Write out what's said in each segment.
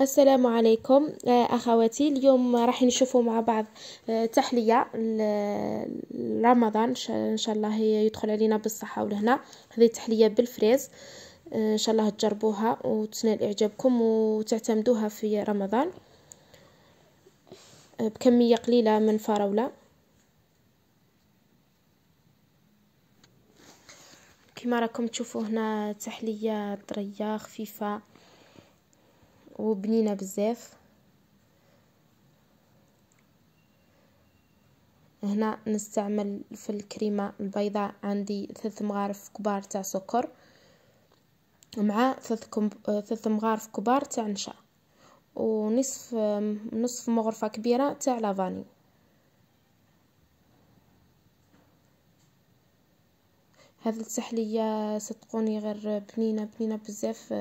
السلام عليكم آه، اخواتي اليوم راح نشوفوا مع بعض آه، تحليه رمضان ان شاء الله يدخل علينا بالصحه والهنا هذه تحليه بالفريز آه، ان شاء الله تجربوها وتنال اعجابكم وتعتمدوها في رمضان بكميه قليله من الفراوله كما راكم تشوفوا هنا تحليه طريه خفيفه وبنينة بزاف هنا نستعمل في الكريمة البيضاء عندي ثلاث مغارف كبار تاع سكر مع ثلاث, كمب... ثلاث مغارف كبار تاع نشا ونصف نصف مغرفة كبيرة تاع لافاني هذه التحلية صدقوني غير بنينة بنينة بزاف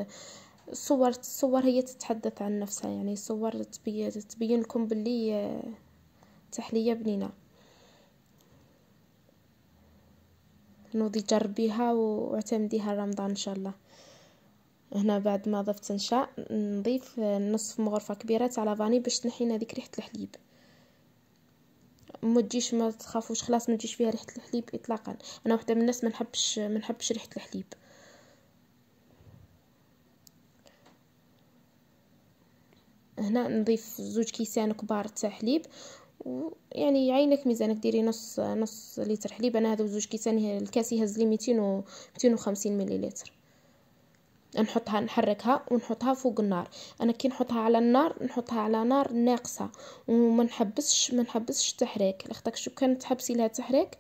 الصور الصور هي تتحدث عن نفسها يعني الصور تبين لكم باللي آه، تحلية بنينة نوضي جربيها واعتمديها رمضان ان شاء الله هنا بعد ما ضفت انشاء نضيف نصف مغرفة كبيرة تاع لافاني باش تنحينا ذيك ريحة الحليب ما تجيش ما تخافوش خلاص ما تجيش فيها ريحه الحليب اطلاقا انا وحده من الناس ما نحبش ما نحبش ريحه الحليب هنا نضيف زوج كيسان كبار تاع حليب يعني عينك ميزانك ديري نص نص لتر حليب انا هذا زوج كيسان الكاس يهز لي 200 و 250 مليلتر نحطها نحركها ونحطها فوق النار انا كي نحطها على النار نحطها على نار ناقصه وما نحبسش ما نحبسش التحريك لاختك شو كان تحبسي لها تحريك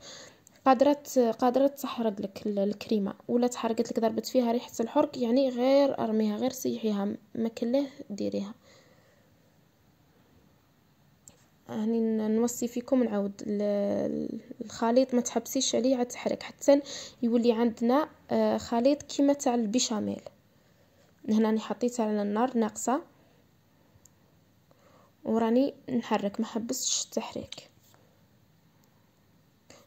قادره قادره تحرق لك الكريمه ولا تحرقت لك ضربت فيها ريحه الحرق يعني غير ارميها غير سيحيها ما كله ديريها هني نوصي فيكم نعاود الخليط ما تحبسيش عليه عاد تحرك حتى يولي عندنا آه، خليط كيما تاع البيشاميل هنا راني حطيته على النار ناقصه وراني نحرك ما حبستش التحريك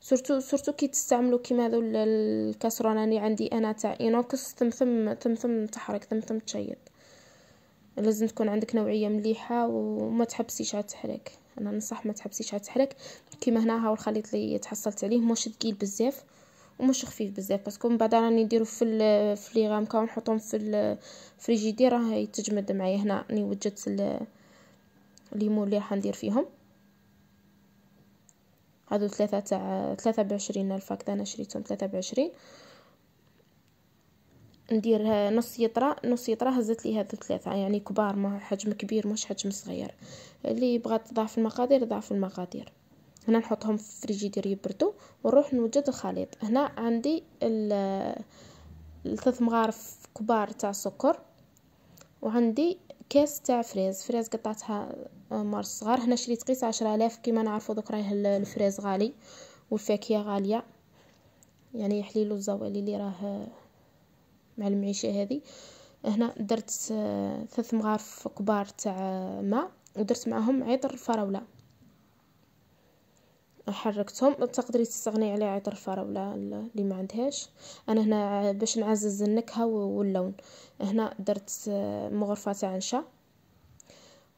سورتو سورتو كي تستعملوا كيما هذو الكاسرونه راني عندي انا تاع اينوكس تمثم تمثم تحرك تمثم تشيط لازم تكون عندك نوعيه مليحه وما تحبسيش على التحريك انا ننصح ما تحبسيش على التحريك كيما هنا هاو الخليط اللي تحصلت عليه مش ثقيل بزاف ومش خفيف بزاف باسكو من بعد راني نديرو في في لي كاو نحطهم في الفريجيدير راه يتجمد معايا هنا راني وجدت الليمون اللي راح ندير فيهم هادو ثلاثة تاع ثلاثة بعشرين الفاكدة أنا شريتهم ثلاثة بعشرين ندير نص يطرة نص يطرة هزت لي هذا ثلاثة يعني كبار ما حجم كبير مش حجم صغير اللي يبغى تضاعف المقادير ضعف المقادير هنا نحطهم في الفريجيدير يبردوا ونروح نوجد الخليط هنا عندي ثلاث مغارف كبار تاع سكر وعندي كاس تاع فريز فريز قطعتها آه، مار صغار هنا شريت قيس عشرة آلاف كيما نعرفوا دوك راه الفريز غالي والفاكهه غاليه يعني حليلو الزوالي اللي راه مع المعيشه هذه هنا درت ثلاث مغارف كبار تاع ماء ودرت معهم عطر الفراوله حركتهم تقدري تستغني على عطر الفراوله اللي ما عندهاش انا هنا باش نعزز النكهه واللون هنا درت مغرفه تاع نشا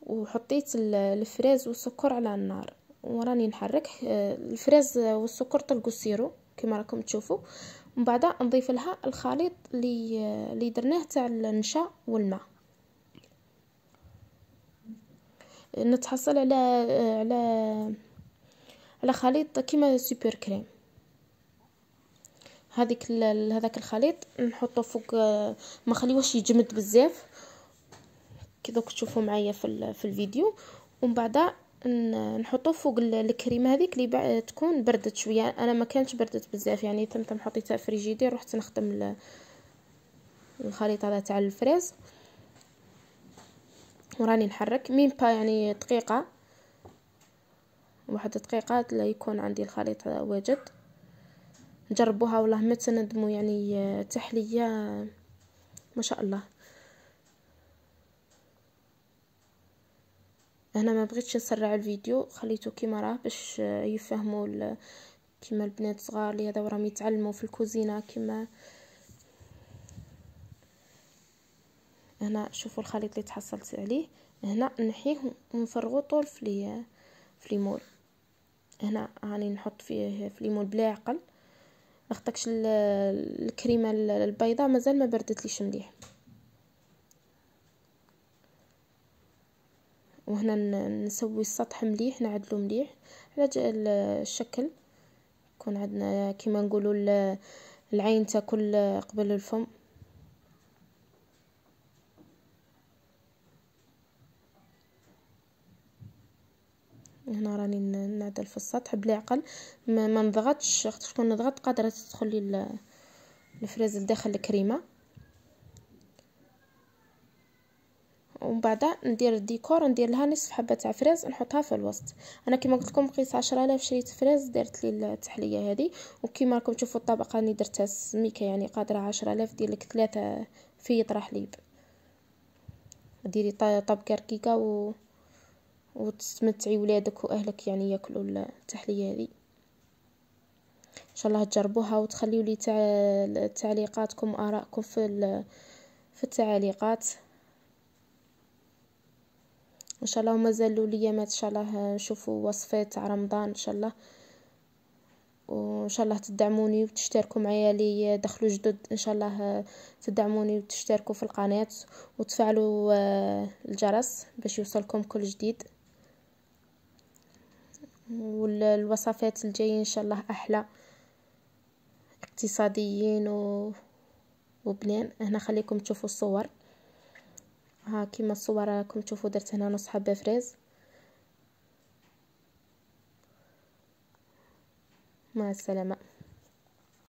وحطيت الفريز والسكر على النار وراني نحرك آه، الفريز والسكر طلقوا السيرو كما راكم تشوفوا من بعد نضيف لها الخليط اللي اللي درناه تاع النشا والماء نتحصل على على على خليط كيما سوبر كريم هذيك هذاك الخليط نحطه فوق ما خليوهش يجمد بزاف كي دوك تشوفوا معايا في, في الفيديو ومن بعد نحطو فوق الكريمه هذيك اللي تكون بردت شويه انا ما كانتش بردت بزاف يعني تمتم حطيتها فريجيدير رحت نخدم الخليط هذا تاع الفريز وراني نحرك مين با يعني دقيقه واحد دقيقه لا يكون عندي الخليط واجد جربوها والله ما تندموا يعني آه، تحليه ما شاء الله هنا ما بغيتش نسرع الفيديو خليته كيما راه باش يفهموا ال... كيما البنات صغار اللي هذا راهم يتعلموا في الكوزينه كيما هنا شوفوا الخليط اللي تحصلت عليه هنا نحيه ونفرغو طول في لي في ليمون هنا راني نحط فيه في ليمون بلا عقل لخطاكش الكريمه البيضاء مازال ما بردتليش مليح وهنا نسوي السطح مليح نعدلو مليح على الشكل يكون عندنا كما نقولوا العين تاكل قبل الفم هنا راني نعدل في السطح بلا عقل ما, ما نضغطش خاطر شكون نضغط قادره تدخل لي الفريز لداخل الكريمه ومن بعد ندير الديكور ندير لها نصف حبه تاع فريز نحطها في الوسط انا كما قلت لكم مقياس 10000 شريت فريز درت لي التحليه هذه وكما راكم تشوفوا الطبقه اللي درتها سميكه يعني قادره 10000 دير لك ثلاثه فيطره حليب ديري طبقه ركيكه و وتستمتعي ولادك واهلك يعني ياكلوا التحليه هذه ان شاء الله تجربوها وتخليوا لي تعليقاتكم ارائكم في في التعليقات ان شاء الله هما زلوليامات ان شاء الله نشوفوا وصفات على رمضان ان شاء الله وان شاء الله تدعموني وتشتركوا معايا لي دخلوا جدد ان شاء الله تدعموني وتشتركوا في القناه وتفعلوا آه، الجرس باش يوصلكم كل جديد والوصفات الجاي ان شاء الله احلى اقتصاديين و... وبنان هنا خليكم تشوفوا الصور ها كيما الصور راكم تشوفوا درت هنا نص حبه فريز مع السلامه